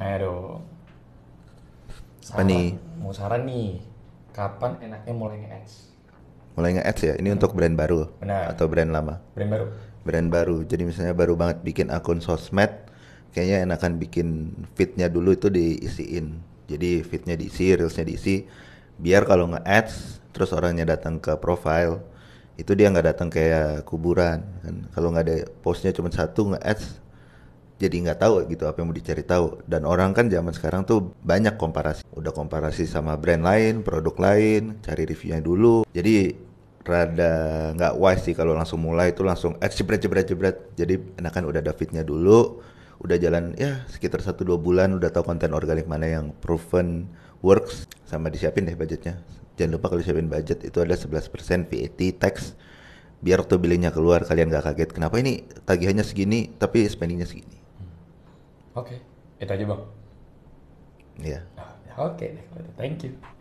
Aduh. Apa nih? Mau saran nih. Kapan enaknya mulai nge-ads? Mulai nge-ads ya? Ini hmm. untuk brand baru? Benar. Atau brand lama? Brand baru. Brand baru. Jadi misalnya baru banget bikin akun sosmed, kayaknya enakan bikin fitnya dulu itu diisiin. Jadi fitnya diisi, reelsnya diisi. Biar kalau nge-ads, terus orangnya datang ke profile, itu dia nggak datang kayak kuburan kan. Kalau nggak ada postnya cuma satu nge-ads, jadi nggak tahu gitu apa yang mau dicari tahu dan orang kan zaman sekarang tuh banyak komparasi udah komparasi sama brand lain produk lain cari reviewnya dulu jadi rada nggak wise sih kalau langsung mulai itu langsung eh jebret jebret jebret jadi enakan udah ada fitnya dulu udah jalan ya sekitar satu dua bulan udah tahu konten organik mana yang proven works sama disiapin deh budgetnya jangan lupa kalau siapin budget itu ada 11% VAT tax biar tuh billingnya keluar kalian gak kaget kenapa ini tagihannya segini tapi spendingnya segini Oke, okay. itu aja bang. Iya. Yeah. Oke, okay, gitu. thank you.